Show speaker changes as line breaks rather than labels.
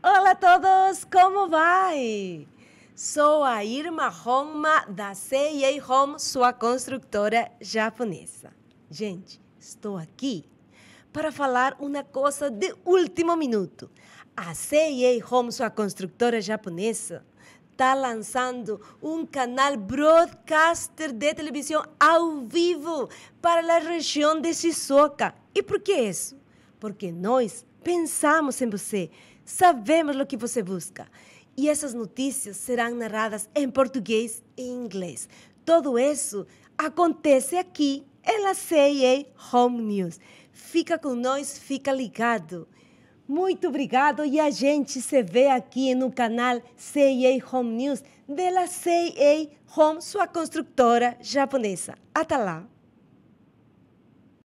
Olá a todos, como vai? Sou a Irma Honma da CIA Home, sua construtora japonesa. Gente, estou aqui para falar uma coisa de último minuto. A CIA Home, sua construtora japonesa, está lançando um canal broadcaster de televisão ao vivo para a região de Shizuoka. E por que isso? Porque nós Pensamos em você, sabemos o que você busca. E essas notícias serão narradas em português e inglês. Todo isso acontece aqui, na CIA Home News. Fica com nós, fica ligado. Muito obrigado e a gente se vê aqui no canal CIA Home News da CIA Home, sua construtora japonesa. Até lá!